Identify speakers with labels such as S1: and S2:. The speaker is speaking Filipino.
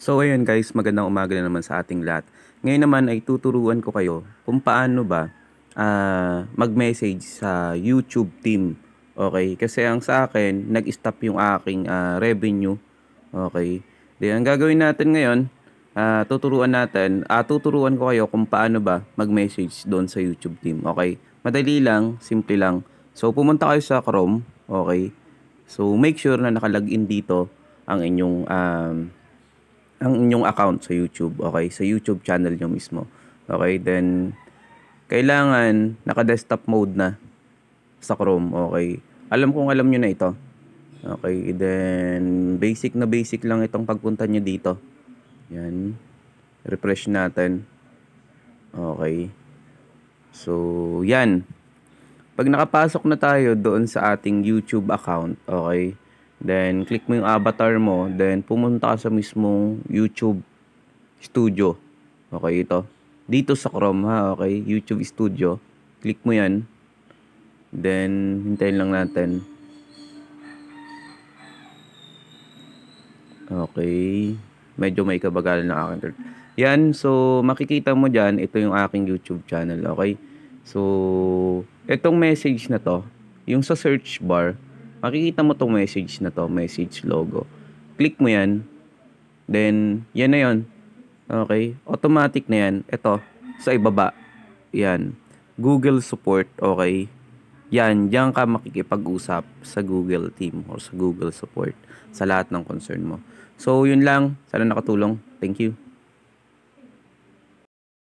S1: So ayun guys, magandang umaga na naman sa ating lahat. Ngayon naman ay tuturuan ko kayo kung paano ba uh, mag-message sa YouTube team. Okay, kasi ang sa akin, nag-stop yung aking uh, revenue. Okay, then ang gagawin natin ngayon, uh, tuturuan natin, uh, tuturuan ko kayo kung paano ba mag-message doon sa YouTube team. Okay, madali lang, simple lang. So pumunta kayo sa Chrome, okay. So make sure na nakalagin dito ang inyong... Um, ang inyong account sa YouTube, okay? Sa YouTube channel nyo mismo. Okay, then kailangan naka-desktop mode na sa Chrome, okay? Alam kong alam nyo na ito. Okay, then basic na basic lang itong pagpunta nyo dito. Yan. Refresh natin. Okay. So, yan. Pag nakapasok na tayo doon sa ating YouTube account, okay, Then, click mo yung avatar mo. Then, pumunta ka sa mismong YouTube Studio. Okay, ito. Dito sa Chrome, ha? Okay, YouTube Studio. Click mo yan. Then, hintayin lang natin. Okay. Medyo may kabagalan ng aking Yan, so makikita mo dyan, ito yung aking YouTube channel, okay? So, itong message na to, yung sa search bar, makikita mo tong message na to, message logo. Click mo yan. Then, yan na yon. Okay? Automatic na yan. Ito, sa ibaba. Yan. Google support, okay? Yan, diyan ka makikipag-usap sa Google team or sa Google support sa lahat ng concern mo. So, yun lang. Sana nakatulong. Thank you.